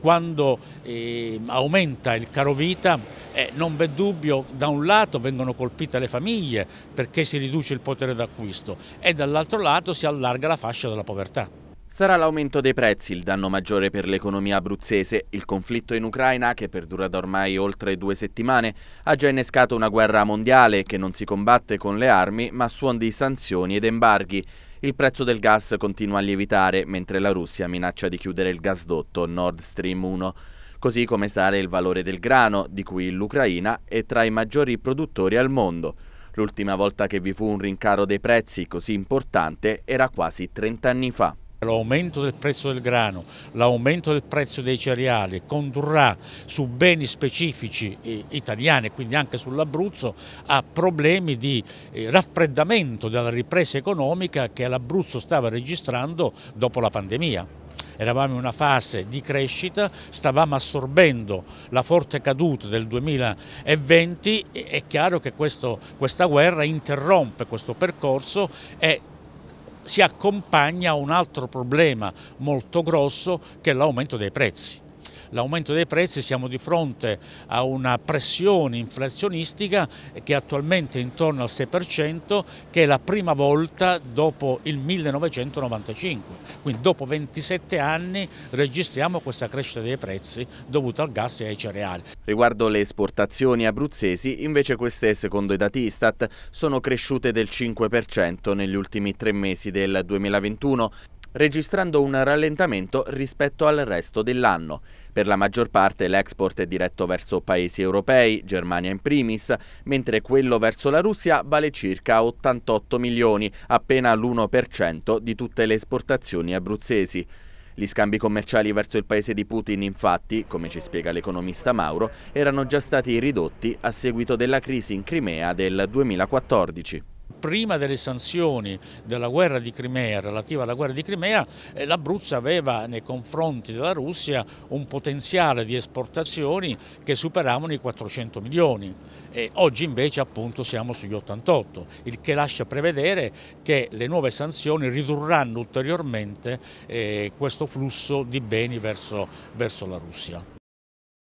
quando eh, aumenta il caro vita eh, non v'è dubbio da un lato vengono colpite le famiglie perché si riduce il potere d'acquisto e dall'altro lato si allarga la fascia della povertà. Sarà l'aumento dei prezzi il danno maggiore per l'economia abruzzese. Il conflitto in Ucraina, che perdura da ormai oltre due settimane, ha già innescato una guerra mondiale che non si combatte con le armi ma suon di sanzioni ed embarghi. Il prezzo del gas continua a lievitare mentre la Russia minaccia di chiudere il gasdotto Nord Stream 1 così come sale il valore del grano, di cui l'Ucraina è tra i maggiori produttori al mondo. L'ultima volta che vi fu un rincaro dei prezzi così importante era quasi 30 anni fa. L'aumento del prezzo del grano, l'aumento del prezzo dei cereali condurrà su beni specifici eh, italiani e quindi anche sull'Abruzzo a problemi di eh, raffreddamento della ripresa economica che l'Abruzzo stava registrando dopo la pandemia eravamo in una fase di crescita, stavamo assorbendo la forte caduta del 2020, è chiaro che questo, questa guerra interrompe questo percorso e si accompagna a un altro problema molto grosso che è l'aumento dei prezzi l'aumento dei prezzi siamo di fronte a una pressione inflazionistica che attualmente è intorno al 6%, che è la prima volta dopo il 1995. Quindi dopo 27 anni registriamo questa crescita dei prezzi dovuta al gas e ai cereali. Riguardo le esportazioni abruzzesi, invece queste, secondo i dati Istat, sono cresciute del 5% negli ultimi tre mesi del 2021 registrando un rallentamento rispetto al resto dell'anno. Per la maggior parte l'export è diretto verso paesi europei, Germania in primis, mentre quello verso la Russia vale circa 88 milioni, appena l'1% di tutte le esportazioni abruzzesi. Gli scambi commerciali verso il paese di Putin, infatti, come ci spiega l'economista Mauro, erano già stati ridotti a seguito della crisi in Crimea del 2014. Prima delle sanzioni della guerra di Crimea, relativa alla guerra di Crimea, eh, l'Abruzzo aveva nei confronti della Russia un potenziale di esportazioni che superavano i 400 milioni e oggi invece appunto siamo sugli 88, il che lascia prevedere che le nuove sanzioni ridurranno ulteriormente eh, questo flusso di beni verso, verso la Russia.